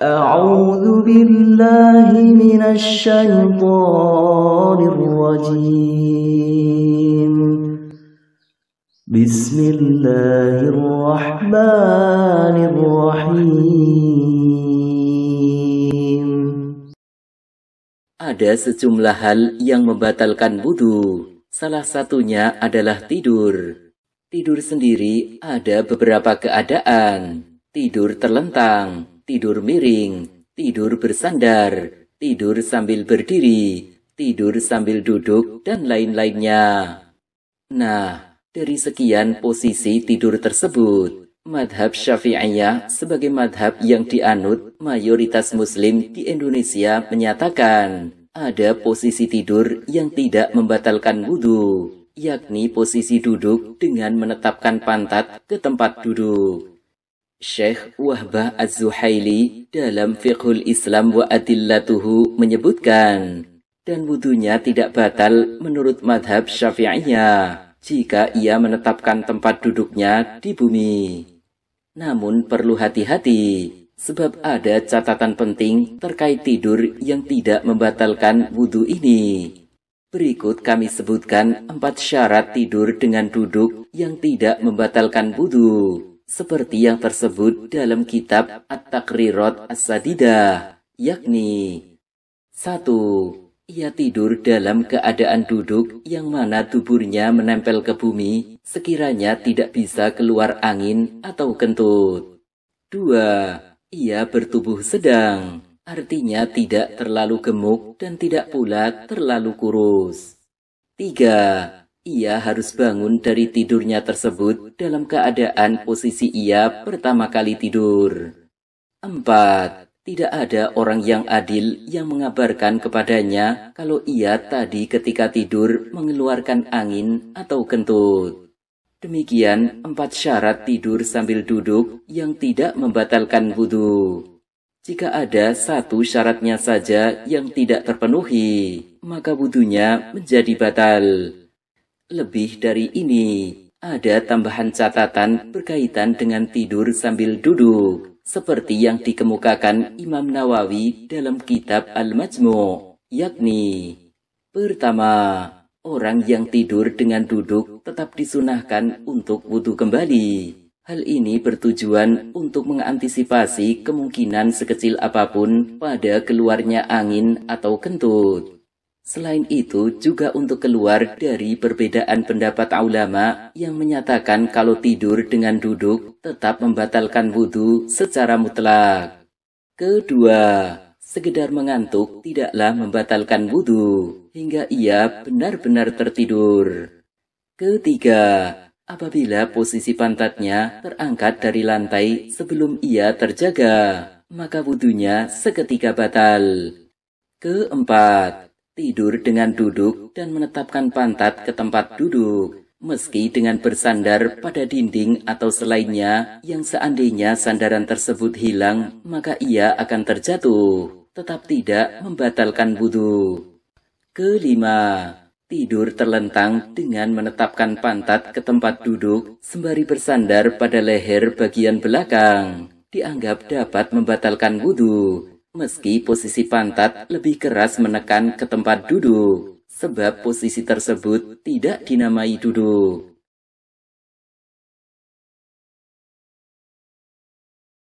أعوذ بالله من الشيطان الرجيم بسم الله الرحمن الرحيم Ada sejumlah hal yang membatalkan wudhu. Salah satunya adalah tidur. Tidur sendiri ada beberapa keadaan. Tidur terlentang, tidur miring, tidur bersandar, tidur sambil berdiri, tidur sambil duduk, dan lain-lainnya. Nah, dari sekian posisi tidur tersebut, madhab syafi'iyah sebagai madhab yang dianut mayoritas muslim di Indonesia menyatakan ada posisi tidur yang tidak membatalkan wudhu, yakni posisi duduk dengan menetapkan pantat ke tempat duduk. Syekh Wahbah Az-Zuhaili dalam Fiqhul Islam wa Adillatuhu menyebutkan, dan wudhunya tidak batal menurut madhab syafi'iyah jika ia menetapkan tempat duduknya di bumi. Namun perlu hati-hati, sebab ada catatan penting terkait tidur yang tidak membatalkan wudhu ini. Berikut kami sebutkan empat syarat tidur dengan duduk yang tidak membatalkan wudhu seperti yang tersebut dalam kitab At-Takrirat As-Sadidah, yakni 1. Ia tidur dalam keadaan duduk yang mana tubuhnya menempel ke bumi sekiranya tidak bisa keluar angin atau kentut. 2. Ia bertubuh sedang, artinya tidak terlalu gemuk dan tidak pula terlalu kurus. 3. Ia harus bangun dari tidurnya tersebut dalam keadaan posisi ia pertama kali tidur. 4. Tidak ada orang yang adil yang mengabarkan kepadanya kalau ia tadi ketika tidur mengeluarkan angin atau kentut. Demikian empat syarat tidur sambil duduk yang tidak membatalkan wudhu. Jika ada satu syaratnya saja yang tidak terpenuhi, maka wudhunya menjadi batal. Lebih dari ini, ada tambahan catatan berkaitan dengan tidur sambil duduk, seperti yang dikemukakan Imam Nawawi dalam kitab Al-Majmu, yakni Pertama, orang yang tidur dengan duduk tetap disunahkan untuk wudhu kembali. Hal ini bertujuan untuk mengantisipasi kemungkinan sekecil apapun pada keluarnya angin atau kentut. Selain itu, juga untuk keluar dari perbedaan pendapat ulama yang menyatakan kalau tidur dengan duduk tetap membatalkan wudhu secara mutlak. Kedua, sekedar mengantuk tidaklah membatalkan wudhu hingga ia benar-benar tertidur. Ketiga, apabila posisi pantatnya terangkat dari lantai sebelum ia terjaga, maka wudhunya seketika batal. Keempat, tidur dengan duduk dan menetapkan pantat ke tempat duduk, meski dengan bersandar pada dinding atau selainnya yang seandainya sandaran tersebut hilang, maka ia akan terjatuh, tetap tidak membatalkan wudhu. Kelima, tidur terlentang dengan menetapkan pantat ke tempat duduk sembari bersandar pada leher bagian belakang, dianggap dapat membatalkan wudhu meski posisi pantat lebih keras menekan ke tempat duduk, sebab posisi tersebut tidak dinamai duduk.